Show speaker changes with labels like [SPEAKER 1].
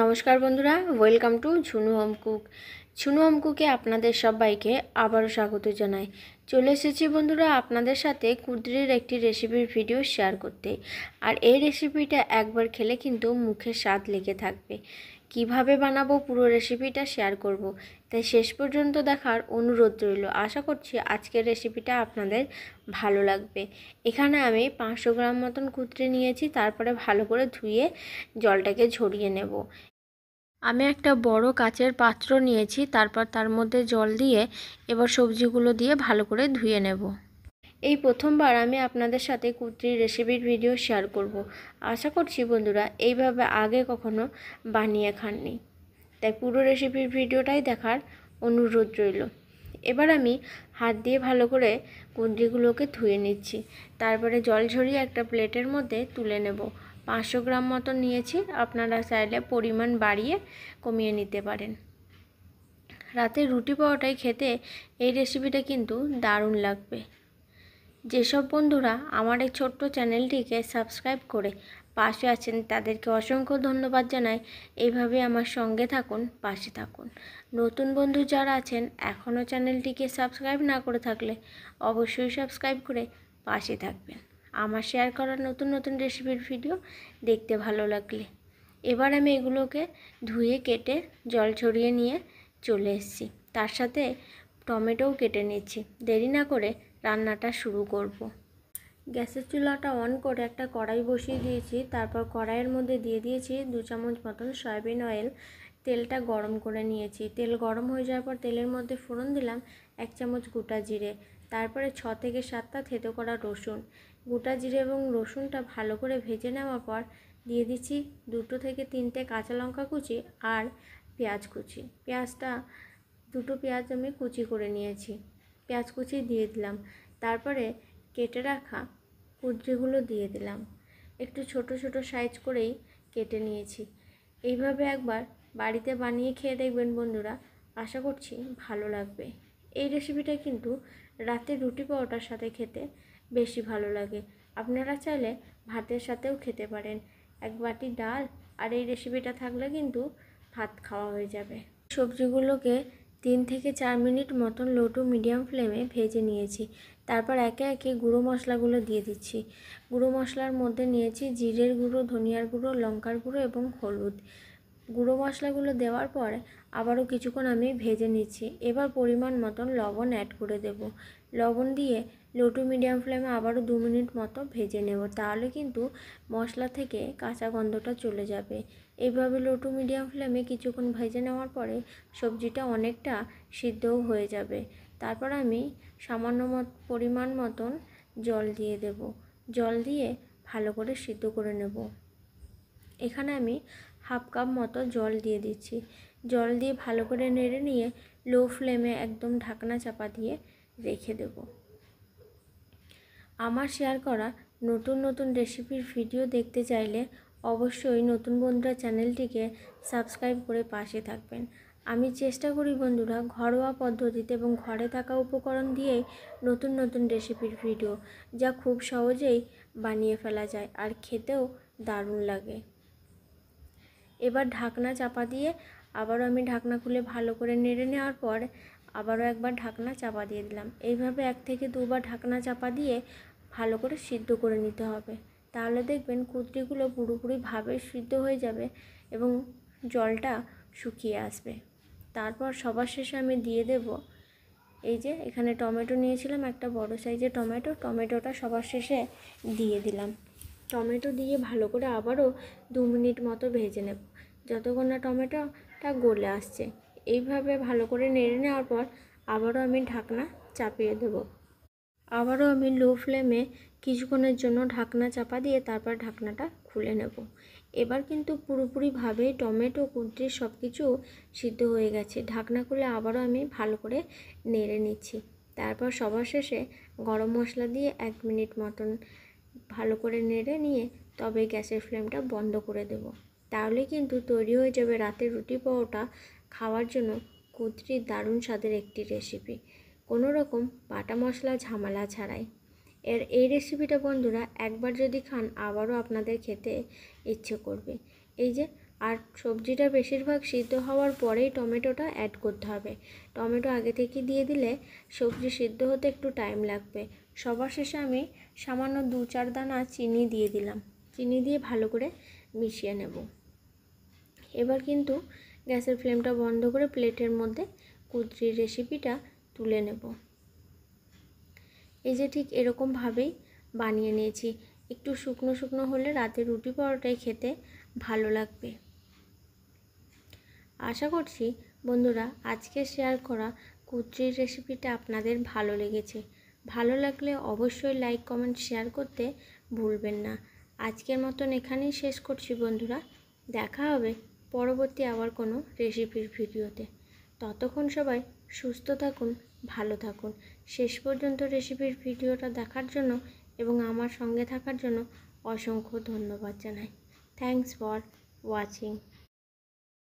[SPEAKER 1] নমস্কার বন্ধুরা welcome to Jhunu home cook Jhunu home কুকে আপনাদের সবাইকে আবারও স্বাগত জানাই চলে এসেছি বন্ধুরা আপনাদের সাথে কুদ্রির একটি রেসিপির ভিডিও শেয়ার করতে আর এই রেসিপিটা একবার খেলে কিন্তু মুখে স্বাদ লেগে থাকবে কিভাবে বানাবো পুরো রেসিপিটা শেয়ার করব। তাই শেষ পর্যন্ত দেখার অনুরোধ রইল আশা করছি আজকের রেসিপিটা আপনাদের ভালো লাগবে এখানে আমি পাঁচশো গ্রাম মতন কুতরে নিয়েছি তারপরে ভালো করে ধুয়ে জলটাকে ঝরিয়ে নেব আমি একটা বড় কাচের পাত্র নিয়েছি তারপর তার মধ্যে জল দিয়ে এবার সবজিগুলো দিয়ে ভালো করে ধুয়ে নেব এই প্রথমবার আমি আপনাদের সাথে কুর্তির রেসিপির ভিডিও শেয়ার করব। আশা করছি বন্ধুরা এইভাবে আগে কখনো বানিয়ে খাননি তাই পুরো রেসিপির ভিডিওটাই দেখার অনুরোধ রইল এবার আমি হাত দিয়ে ভালো করে কুন্দ্রিগুলোকে ধুয়ে নিচ্ছি তারপরে জল ঝরিয়ে একটা প্লেটের মধ্যে তুলে নেব পাঁচশো গ্রাম মতো নিয়েছি আপনারা চাইলে পরিমাণ বাড়িয়ে কমিয়ে নিতে পারেন রাতে রুটি পাওয়াটাই খেতে এই রেসিপিটা কিন্তু দারুণ লাগবে যেসব বন্ধুরা আমার এই ছোট্ট চ্যানেলটিকে সাবস্ক্রাইব করে পাশে আছেন তাদেরকে অসংখ্য ধন্যবাদ জানাই এইভাবে আমার সঙ্গে থাকুন পাশে থাকুন নতুন বন্ধু যারা আছেন এখনও চ্যানেলটিকে সাবস্ক্রাইব না করে থাকলে অবশ্যই সাবস্ক্রাইব করে পাশে থাকবেন আমার শেয়ার করা নতুন নতুন রেসিপির ভিডিও দেখতে ভালো লাগলে এবার আমি এগুলোকে ধুয়ে কেটে জল ছড়িয়ে নিয়ে চলে এসেছি তার সাথে টমেটোও কেটে নিচ্ছি দেরি না করে রান্নাটা শুরু করব। গ্যাসের চুলাটা অন করে একটা কড়াই বসিয়ে দিয়েছি তারপর কড়াইয়ের মধ্যে দিয়ে দিয়েছি দু চামচ মতন সয়াবিন অয়েল তেলটা গরম করে নিয়েছি তেল গরম হয়ে যাওয়ার পর তেলের মধ্যে ফোড়ন দিলাম এক চামচ গোটা জিরে তারপরে ছ থেকে সাতটা থেতো করা রসুন গোটা জিরে এবং রসুনটা ভালো করে ভেজে নেওয়ার পর দিয়ে দিচ্ছি দুটো থেকে তিনটে কাঁচা লঙ্কা কুচি আর পেঁয়াজ কুচি পেঁয়াজটা দুটো পেঁয়াজ আমি কুচি করে নিয়েছি পেঁয়াজ কুচি দিয়ে দিলাম তারপরে কেটে রাখা কুদ্রিগুলো দিয়ে দিলাম একটু ছোট ছোট সাইজ করেই কেটে নিয়েছি এইভাবে একবার বাড়িতে বানিয়ে খেয়ে দেখবেন বন্ধুরা আশা করছি ভালো লাগবে এই রেসিপিটা কিন্তু রাতে রুটি পরোটার সাথে খেতে বেশি ভালো লাগে আপনারা চাইলে ভাতের সাথেও খেতে পারেন এক বাটি ডাল আর এই রেসিপিটা থাকলে কিন্তু ভাত খাওয়া হয়ে যাবে সবজিগুলোকে তিন থেকে চার মিনিট মতন লো টু মিডিয়াম ফ্লেমে ভেজে নিয়েছি তারপর একে একে গুঁড়ো মশলাগুলো দিয়ে দিচ্ছি গুঁড়ো মশলার মধ্যে নিয়েছি জিরের গুঁড়ো ধনিয়ার গুঁড়ো লঙ্কার গুঁড়ো এবং হলুদ গুঁড়ো মশলাগুলো দেওয়ার পর আবারও কিছুক্ষণ আমি ভেজে নিচ্ছি এবার পরিমাণ মতন লবণ অ্যাড করে দেব লবণ দিয়ে লো টু মিডিয়াম ফ্লেমে আবারও দু মিনিট মতো ভেজে নেব তাহলে কিন্তু মশলা থেকে কাঁচা গন্ধটা চলে যাবে এইভাবে লো টু মিডিয়াম ফ্লেমে কিছুক্ষণ ভেজে নেওয়ার পরে সবজিটা অনেকটা সিদ্ধও হয়ে যাবে তারপর আমি সামান্য পরিমাণ মতন জল দিয়ে দেব জল দিয়ে ভালো করে সিদ্ধ করে নেব এখানে আমি হাফ কাপ মতো জল দিয়ে দিচ্ছি জল দিয়ে ভালো করে নেড়ে নিয়ে লো ফ্লেমে একদম ঢাকনা চাপা দিয়ে রেখে দেব আমার শেয়ার করা নতুন নতুন রেসিপির ভিডিও দেখতে চাইলে অবশ্যই নতুন বন্ধুরা চ্যানেলটিকে সাবস্ক্রাইব করে পাশে থাকবেন আমি চেষ্টা করি বন্ধুরা ঘরোয়া পদ্ধতিতে এবং ঘরে থাকা উপকরণ দিয়েই নতুন নতুন রেসিপির ভিডিও যা খুব সহজেই বানিয়ে ফেলা যায় আর খেতেও দারুণ লাগে এবার ঢাকনা চাপা দিয়ে আবারও আমি ঢাকনা খুলে ভালো করে নেড়ে নেওয়ার পর আবারও একবার ঢাকনা চাপা দিয়ে দিলাম এইভাবে এক থেকে দুবার ঢাকনা চাপা দিয়ে ভালো করে সিদ্ধ করে নিতে হবে তাহলে দেখবেন পুরোপুরি পুরোপুরিভাবে সিদ্ধ হয়ে যাবে এবং জলটা শুকিয়ে আসবে তারপর সবার শেষে আমি দিয়ে দেব এই যে এখানে টমেটো নিয়েছিলাম একটা বড় সাইজের টমেটো টমেটোটা সবার শেষে দিয়ে দিলাম টমেটো দিয়ে ভালো করে আবারও দু মিনিট মতো ভেজে নেব যতক্ষণ না টমেটোটা গলে আসছে এইভাবে ভালো করে নেড়ে নেওয়ার পর আবারও আমি ঢাকনা চাপিয়ে দেবো আবারও আমি লো ফ্লেমে কিছুক্ষণের জন্য ঢাকনা চাপা দিয়ে তারপর ঢাকনাটা খুলে নেব এবার কিন্তু পুরোপুরিভাবে টমেটো কুঁদ্রি সব কিছু সিদ্ধ হয়ে গেছে ঢাকনা খুলে আবারও আমি ভালো করে নেড়ে নিচ্ছি তারপর সবার শেষে গরম মশলা দিয়ে এক মিনিট মতন ভালো করে নেড়ে নিয়ে তবে গ্যাসের ফ্লেমটা বন্ধ করে দেব তাহলে কিন্তু তৈরি হয়ে যাবে রাতের রুটি পাওয়াটা খাওয়ার জন্য কুদরির দারুণ স্বাদের একটি রেসিপি কোনো রকম বাটা মশলা ঝামেলা ছাড়াই এর এই রেসিপিটা বন্ধুরা একবার যদি খান আবারও আপনাদের খেতে ইচ্ছে করবে এই যে আর সবজিটা বেশিরভাগ সিদ্ধ হওয়ার পরেই টমেটোটা অ্যাড করতে হবে টমেটো আগে থেকে দিয়ে দিলে সবজি সিদ্ধ হতে একটু টাইম লাগবে সবার শেষে আমি সামান্য দু চার দানা চিনি দিয়ে দিলাম চিনি দিয়ে ভালো করে মিশিয়ে নেব এবার কিন্তু গ্যাসের ফ্লেমটা বন্ধ করে প্লেটের মধ্যে কুদ্রির রেসিপিটা তুলে নেব এই যে ঠিক এরকমভাবেই বানিয়ে নিয়েছি একটু শুকনো শুকনো হলে রাতে রুটি পরোটাই খেতে ভালো লাগবে আশা করছি বন্ধুরা আজকে শেয়ার করা কুচরির রেসিপিটা আপনাদের ভালো লেগেছে ভালো লাগলে অবশ্যই লাইক কমেন্ট শেয়ার করতে ভুলবেন না আজকের মতন এখানেই শেষ করছি বন্ধুরা দেখা হবে পরবর্তী আবার কোনো রেসিপির ভিডিওতে ততক্ষণ সবাই সুস্থ থাকুন ভালো থাকুন শেষ পর্যন্ত রেসিপির ভিডিওটা দেখার জন্য এবং আমার সঙ্গে থাকার জন্য অসংখ্য ধন্যবাদ জানাই থ্যাংকস ফর ওয়াচিং